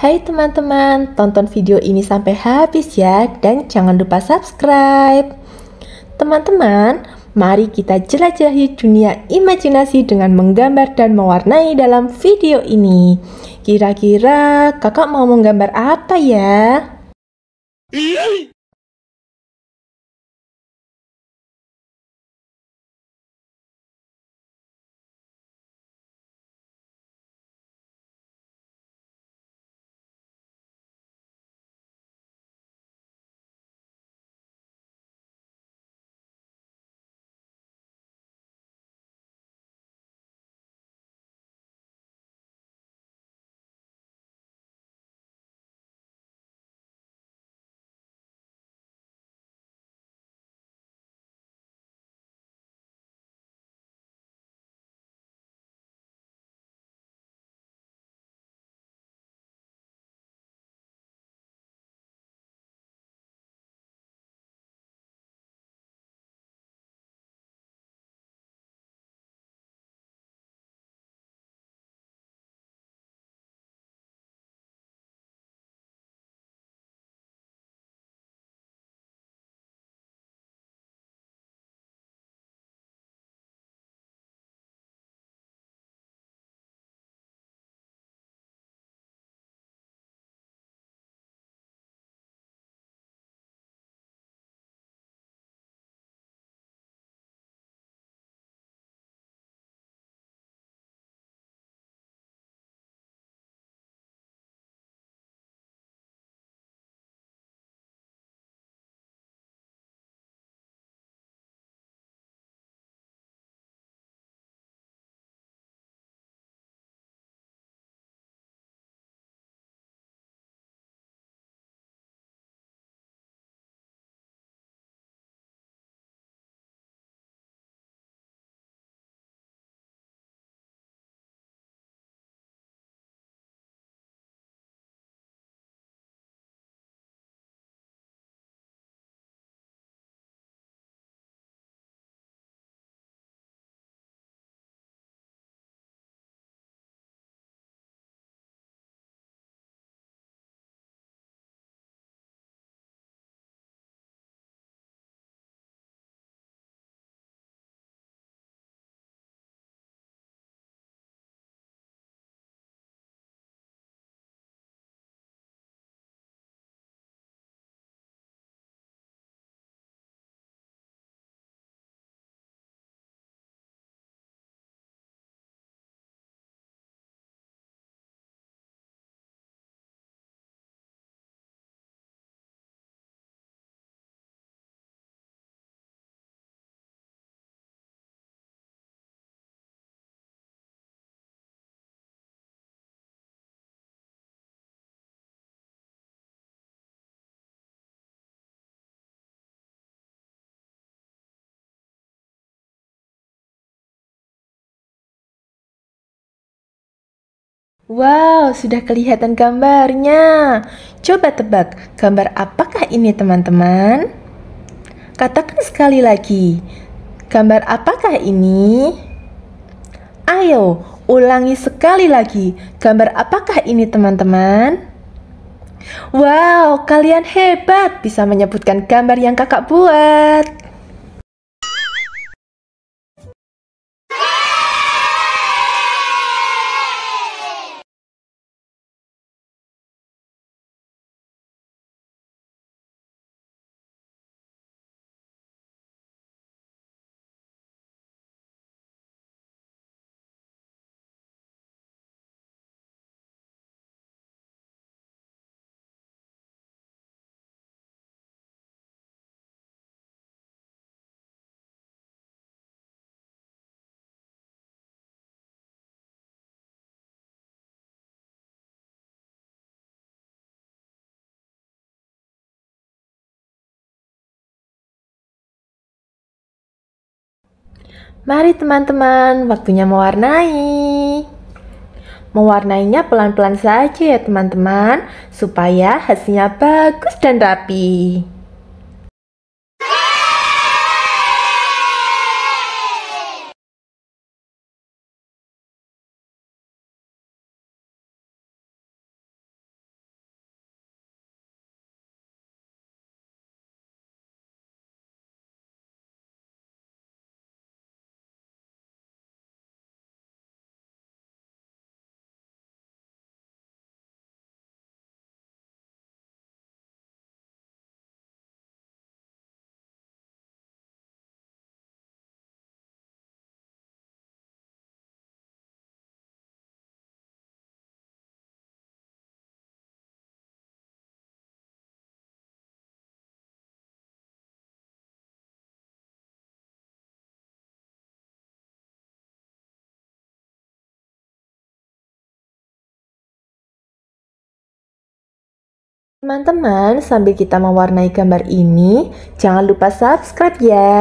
Hai teman-teman, tonton video ini sampai habis ya dan jangan lupa subscribe. Teman-teman, mari kita jelajahi dunia imajinasi dengan menggambar dan mewarnai dalam video ini. Kira-kira kakak mau menggambar apa ya? Wow, sudah kelihatan gambarnya. Coba tebak, gambar apakah ini teman-teman? Katakan sekali lagi, gambar apakah ini? Ayo, ulangi sekali lagi, gambar apakah ini teman-teman? Wow, kalian hebat bisa menyebutkan gambar yang kakak buat. Mari teman-teman, waktunya mewarnai. Mewarnainya pelan-pelan saja ya teman-teman, supaya hasilnya bagus dan rapi. Teman-teman, sambil kita mewarnai gambar ini, jangan lupa subscribe ya.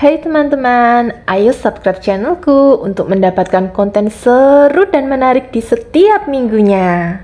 Hai hey teman-teman, ayo subscribe channelku untuk mendapatkan konten seru dan menarik di setiap minggunya.